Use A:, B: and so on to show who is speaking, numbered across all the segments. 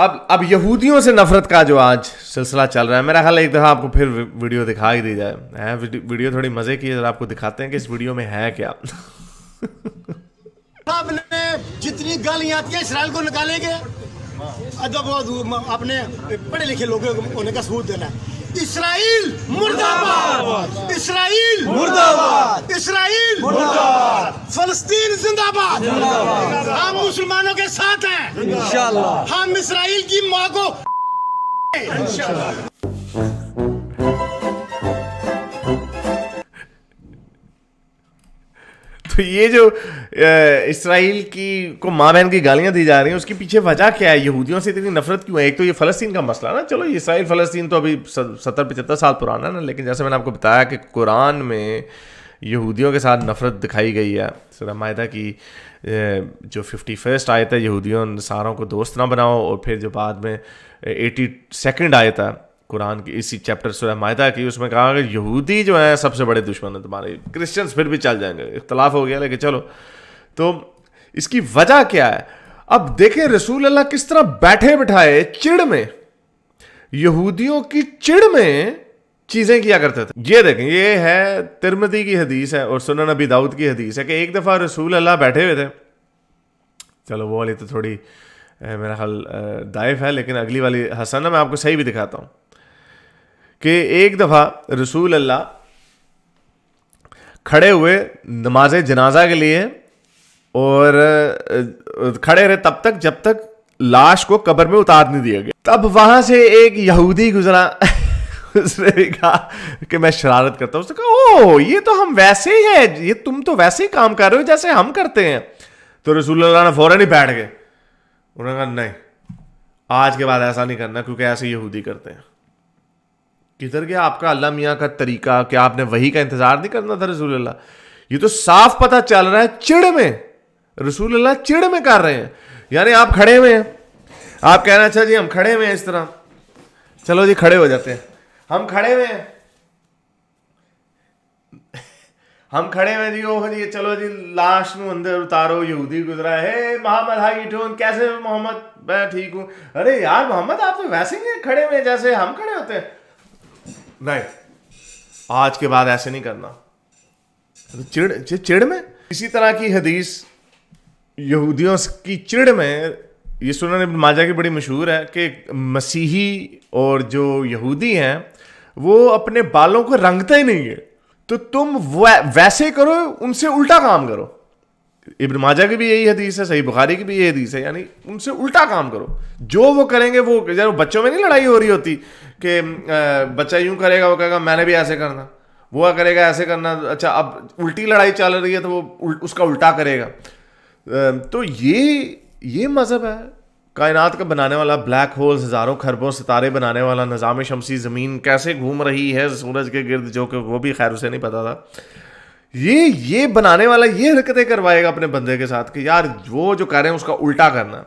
A: अब अब यहूदियों से नफरत का जो आज सिलसिला चल रहा है मेरा ख्याल एक दफ़ा आपको फिर वीडियो दिखा ही दी जाए है वीडियो थोड़ी मज़े की है आपको दिखाते हैं कि इस वीडियो में है क्या आपने जितनी गालियां आती है इसराइल को निकालेंगे अदब अपने पढ़े लिखे लोगों को उन्हें का सबूत देना है इसराइल मुर्दाबाद इसराइल मुर्दाबाद इसराइल मुर्दाबाद फलस्तीन जिंदाबाद हम मुसलमानों के साथ हैं हम इसराइल की माँ को तो ये जो इसराइल की को माँ बहन की गालियाँ दी जा रही हैं उसके पीछे वजह क्या है यहूदियों से इतनी नफरत क्यों है एक तो ये फ़लस्तीन का मसला ना चलो इसराइल फ़लस्तीन तो अभी सत्तर पचहत्तर साल पुराना ना लेकिन जैसे मैंने आपको बताया कि कुरान में यहूदियों के साथ नफरत दिखाई गई है सरमायदा की जो फिफ्टी फर्स्ट आयत है यहूदियों सारों को दोस्त ना बनाओ और फिर जो बाद में एटी सेकेंड आयत है कुरान की इसी चैप्टर सुरह माहिदा की उसमें कहा कि यहूदी जो है सबसे बड़े दुश्मन है तुम्हारे क्रिश्चियंस फिर भी चल जाएंगे इख्तलाफ हो गया लेकिन चलो तो इसकी वजह क्या है अब देखें रसूल अल्लाह किस तरह बैठे बिठाए चिड़ में यहूदियों की चिड़ में चीजें किया करते थे ये देखें ये है तिरमती की हदीस है और सुन नबी दाऊद की हदीस है कि एक दफ़ा रसूल अल्लाह बैठे हुए थे चलो वो वाली तो थोड़ी मेरा ख्याल दायफ है लेकिन अगली वाली हसन है मैं आपको सही भी दिखाता हूँ कि एक दफ़ा रसूल अल्लाह खड़े हुए नमाज जनाजा के लिए और खड़े रहे तब तक जब तक लाश को कब्र में उतार नहीं दिया गया तब वहां से एक यहूदी गुजरा उसने भी कहा कि मैं शरारत करता हूं उसने कहा ओ ये तो हम वैसे ही है ये तुम तो वैसे ही काम कर रहे हो जैसे हम करते हैं तो रसूलुल्लाह ने फ़ौरन ही बैठ गए उन्होंने कहा नहीं आज के बाद ऐसा नहीं करना क्योंकि ऐसे यहूदी करते हैं किधर गया आपका अल्लाह मियाँ का तरीका क्या आपने वही का इंतजार नहीं करना था रसूल ये तो साफ पता चल रहा है चिड़ में रसूल चिड़ में कर रहे हैं यानी आप खड़े हुए हैं आप कहना अच्छा जी हम खड़े हुए हैं इस तरह चलो जी खड़े हो जाते हैं हम खड़े हुए हैं हम खड़े हुए जी ओह जी चलो जी लाश नु अंदर उतारो यहूदी गुजरा है मोहम्मद हाई टोन कैसे मोहम्मद मैं ठीक हूँ अरे यार मोहम्मद आप तो वैसे ही खड़े हुए जैसे हम खड़े होते हैं नहीं आज के बाद ऐसे नहीं करना चिड़ चिड़ में इसी तरह की हदीस यहूदियों की चिड़ में ये सुनने माजा की बड़ी मशहूर है कि मसीही और जो यहूदी हैं वो अपने बालों को रंगते ही नहीं है तो तुम वै, वैसे करो उनसे उल्टा काम करो इब्न माजा की भी यही हदीस है सही बुखारी की भी यही हदीस है यानी उनसे उल्टा काम करो जो वो करेंगे वो जब बच्चों में नहीं लड़ाई हो रही होती कि बच्चा यूं करेगा वो कहेगा मैंने भी ऐसे करना वो करेगा ऐसे करना अच्छा अब उल्टी लड़ाई चल रही है तो वो उसका उल्टा करेगा तो ये ये मज़हब है कायनात का बनाने वाला ब्लैक होल्स हज़ारों खरबों सितारे बनाने वाला निज़ाम शमसी ज़मीन कैसे घूम रही है सूरज के गिर्द जो कि वो भी खैर उसे नहीं पता था ये ये बनाने वाला ये हरकतें करवाएगा अपने बंदे के साथ कि यार वो जो कह रहे हैं उसका उल्टा करना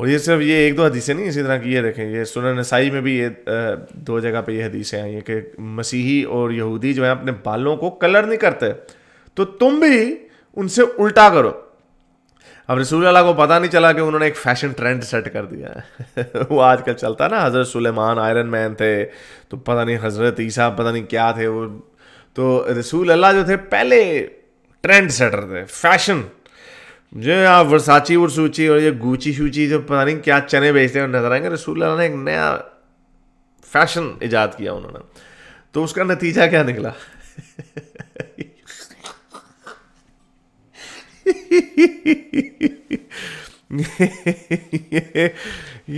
A: और ये सिर्फ ये एक दो हदीसें नहीं इसी तरह की ये देखें ये सुन नसाई में भी ये दो जगह पे ये हदीसें हैं ये कि मसीही और यहूदी जो है अपने बालों को कलर नहीं करते तो तुम भी उनसे उल्टा करो अब रसूल को पता नहीं चला कि उन्होंने एक फैशन ट्रेंड सेट कर दिया है वो आजकल चलता ना हज़रत सुलेमान आयरन मैन थे तो पता नहीं हज़रत ईसा पता नहीं क्या थे वो तो रसूल अल्लाह जो थे पहले ट्रेंड सेटर थे फैशन जो यहाँ वर्साची वर्सूची और ये गूची शूची जो पता नहीं क्या चने बेचते हैं नजर आएंगे रसूल अल्लाह ने एक नया फैशन ईजाद किया उन्होंने तो उसका नतीजा क्या निकला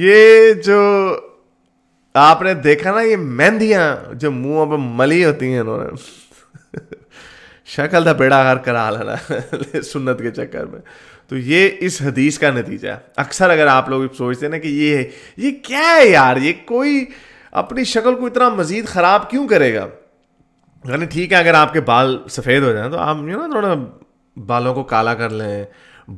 A: ये, जो आपने देखा ना ये मेहंदियाँ जो मुंह पर मली होती हैं उन्होंने शक्ल था बेड़ा हर करा लाना सुन्नत के चक्कर में तो ये इस हदीस का नतीजा है अक्सर अगर आप लोग सोचते हैं ना कि ये है ये क्या है यार ये कोई अपनी शक्ल को इतना मज़ीद ख़राब क्यों करेगा यानी ठीक है अगर आपके बाल सफ़ेद हो जाएं तो आप यू ना थोड़ा बालों को काला कर लें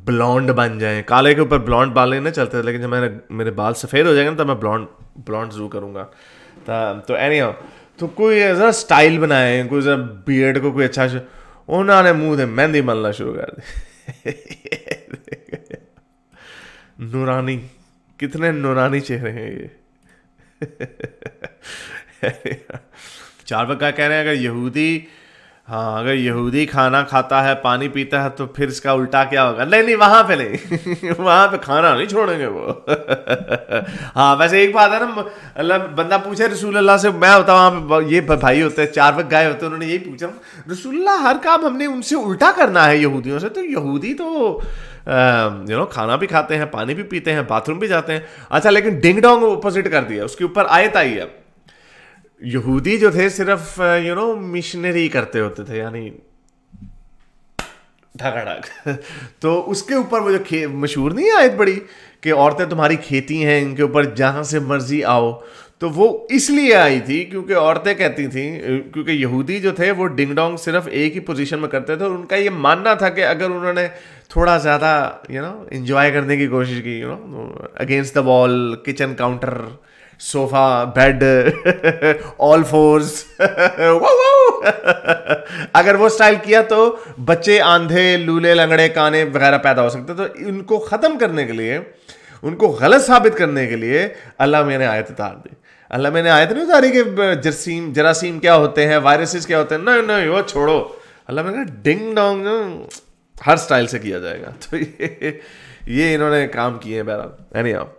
A: ब्लॉन्ड बन जाएं काले के ऊपर ब्लॉन्ड बाल नहीं ना चलते लेकिन जब मेरे मेरे बाल सफ़ेद हो जाएंगे ना तो मैं ब्लॉन्ड ब्लॉन्ड जरूर करूँगा तो एनी तो कोई ऐसा स्टाइल बनाए कोई ऐसा बियर्ड को कोई अच्छा उन्होंने मुंह से मेहंदी मलना शुरू कर दी नूरानी कितने नूरानी चेहरे हैं ये चार पक्का कह रहे हैं अगर यहूदी हाँ अगर यहूदी खाना खाता है पानी पीता है तो फिर इसका उल्टा क्या होगा नहीं नहीं वहां पे नहीं वहाँ पे खाना नहीं छोड़ेंगे वो हाँ वैसे एक बात है ना अल्लाह मतलब बंदा पूछे अल्लाह से मैं होता वहाँ पे ये भाई होते हैं चार वक्त गाय होते हैं उन्होंने यही पूछा रसुल्ला हर काम हमने उनसे उल्टा करना है यहूदियों से तो यहूदी तो यू नो खाना भी खाते हैं पानी भी पीते हैं बाथरूम भी जाते हैं अच्छा लेकिन डिंग डोंग ऑपोजिट कर दिया उसके ऊपर आयत आई है यहूदी जो थे सिर्फ यू नो मिशनरी करते होते थे यानी ढाक तो उसके ऊपर वो जो मशहूर नहीं आयत बड़ी कि औरतें तुम्हारी खेती हैं इनके ऊपर जहाँ से मर्जी आओ तो वो इसलिए आई थी क्योंकि औरतें कहती थी क्योंकि यहूदी जो थे वो डिंग डोंग सिर्फ एक ही पोजीशन में करते थे और उनका ये मानना था कि अगर उन्होंने थोड़ा ज़्यादा यू नो इन्जॉय करने की कोशिश की you know against the wall kitchen counter sofa bed all fours अगर वो स्टाइल किया तो बच्चे आंधे लूले लंगड़े काने वगैरह पैदा हो सकते तो उनको ख़त्म करने के लिए उनको गलत साबित करने के लिए अल्लाह मैंने आयत उतार दी अल्लाह मैंने आयत नहीं उतारी कि जरसीम जरासीम क्या होते हैं वायरसेस क्या होते हैं नहीं नहीं वो छोड़ो अल्लाह मैंने कहा डिंग डोंग हर स्टाइल से किया जाएगा तो ये ये इन्होंने काम किए हैं बहरहाल एनी आप